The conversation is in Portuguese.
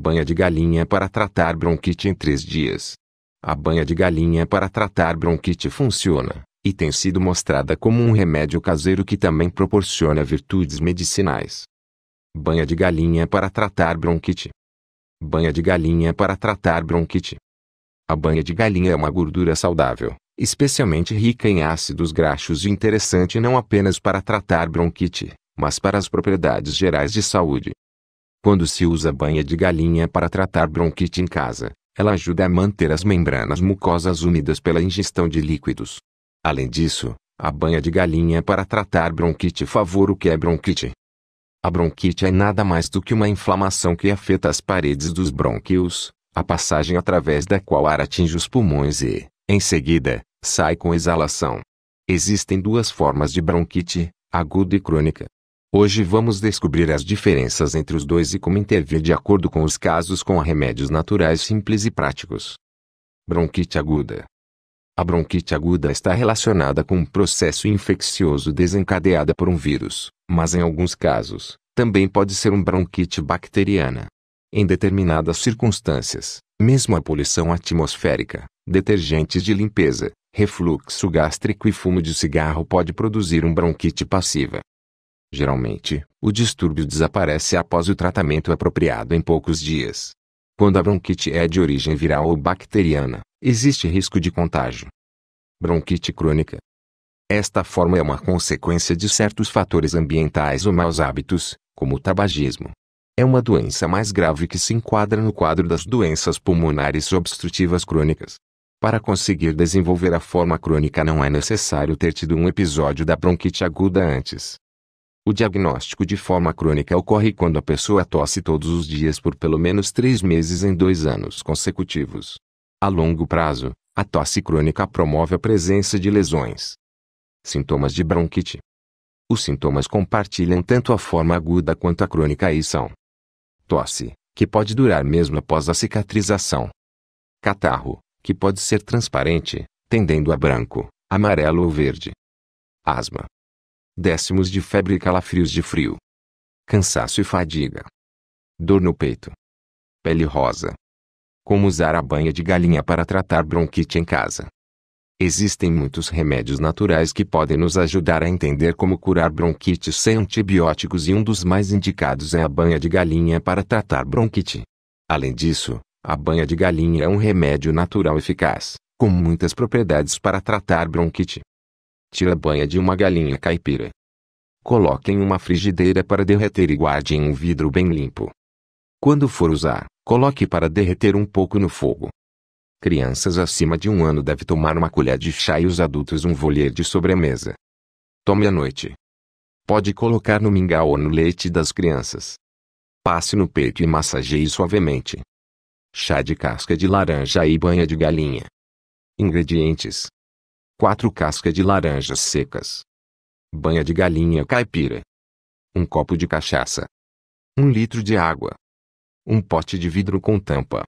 Banha de galinha para tratar bronquite em 3 dias. A banha de galinha para tratar bronquite funciona, e tem sido mostrada como um remédio caseiro que também proporciona virtudes medicinais. Banha de galinha para tratar bronquite. Banha de galinha para tratar bronquite. A banha de galinha é uma gordura saudável, especialmente rica em ácidos graxos e interessante não apenas para tratar bronquite, mas para as propriedades gerais de saúde. Quando se usa banha de galinha para tratar bronquite em casa, ela ajuda a manter as membranas mucosas úmidas pela ingestão de líquidos. Além disso, a banha de galinha para tratar bronquite favor o que é bronquite. A bronquite é nada mais do que uma inflamação que afeta as paredes dos brônquios, a passagem através da qual ar atinge os pulmões e, em seguida, sai com exalação. Existem duas formas de bronquite, aguda e crônica. Hoje vamos descobrir as diferenças entre os dois e como intervir de acordo com os casos com remédios naturais simples e práticos. Bronquite aguda. A bronquite aguda está relacionada com um processo infeccioso desencadeada por um vírus, mas em alguns casos, também pode ser um bronquite bacteriana. Em determinadas circunstâncias, mesmo a poluição atmosférica, detergentes de limpeza, refluxo gástrico e fumo de cigarro pode produzir um bronquite passiva. Geralmente, o distúrbio desaparece após o tratamento apropriado em poucos dias. Quando a bronquite é de origem viral ou bacteriana, existe risco de contágio. Bronquite crônica. Esta forma é uma consequência de certos fatores ambientais ou maus hábitos, como o tabagismo. É uma doença mais grave que se enquadra no quadro das doenças pulmonares obstrutivas crônicas. Para conseguir desenvolver a forma crônica não é necessário ter tido um episódio da bronquite aguda antes. O diagnóstico de forma crônica ocorre quando a pessoa tosse todos os dias por pelo menos três meses em dois anos consecutivos. A longo prazo, a tosse crônica promove a presença de lesões. Sintomas de bronquite. Os sintomas compartilham tanto a forma aguda quanto a crônica e são: tosse, que pode durar mesmo após a cicatrização, catarro, que pode ser transparente, tendendo a branco, amarelo ou verde, asma, décimos de febre e calafrios de frio. Cansaço e fadiga. Dor no peito. Pele rosa. Como usar a banha de galinha para tratar bronquite em casa. Existem muitos remédios naturais que podem nos ajudar a entender como curar bronquite sem antibióticos e um dos mais indicados é a banha de galinha para tratar bronquite. Além disso, a banha de galinha é um remédio natural eficaz, com muitas propriedades para tratar bronquite. Tire a banha de uma galinha caipira. Coloque em uma frigideira para derreter e guarde em um vidro bem limpo. Quando for usar, coloque para derreter um pouco no fogo. Crianças acima de um ano devem tomar uma colher de chá e os adultos um volier de sobremesa. Tome à noite. Pode colocar no mingau ou no leite das crianças. Passe no peito e massageie suavemente. Chá de casca de laranja e banha de galinha. Ingredientes: 4 casca de laranjas secas. Banha de galinha caipira. Um copo de cachaça. Um litro de água. Um pote de vidro com tampa.